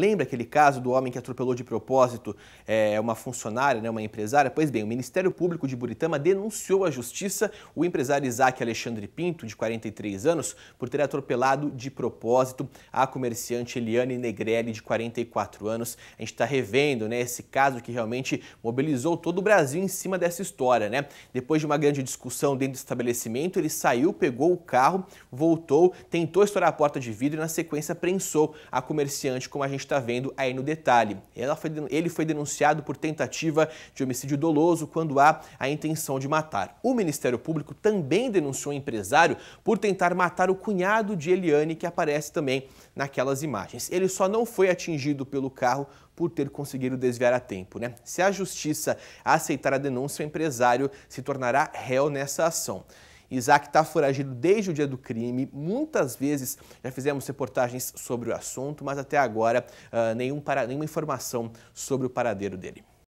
Lembra aquele caso do homem que atropelou de propósito é, uma funcionária, né, uma empresária? Pois bem, o Ministério Público de Buritama denunciou à justiça o empresário Isaac Alexandre Pinto, de 43 anos, por ter atropelado de propósito a comerciante Eliane Negrelli, de 44 anos. A gente está revendo né, esse caso que realmente mobilizou todo o Brasil em cima dessa história. Né? Depois de uma grande discussão dentro do estabelecimento, ele saiu, pegou o carro, voltou, tentou estourar a porta de vidro e, na sequência, prensou a comerciante, como a gente tá está vendo aí no detalhe. Foi, ele foi denunciado por tentativa de homicídio doloso quando há a intenção de matar. O Ministério Público também denunciou o empresário por tentar matar o cunhado de Eliane, que aparece também naquelas imagens. Ele só não foi atingido pelo carro por ter conseguido desviar a tempo. Né? Se a justiça aceitar a denúncia, o empresário se tornará réu nessa ação. Isaac está foragido desde o dia do crime. Muitas vezes já fizemos reportagens sobre o assunto, mas até agora uh, nenhum para, nenhuma informação sobre o paradeiro dele.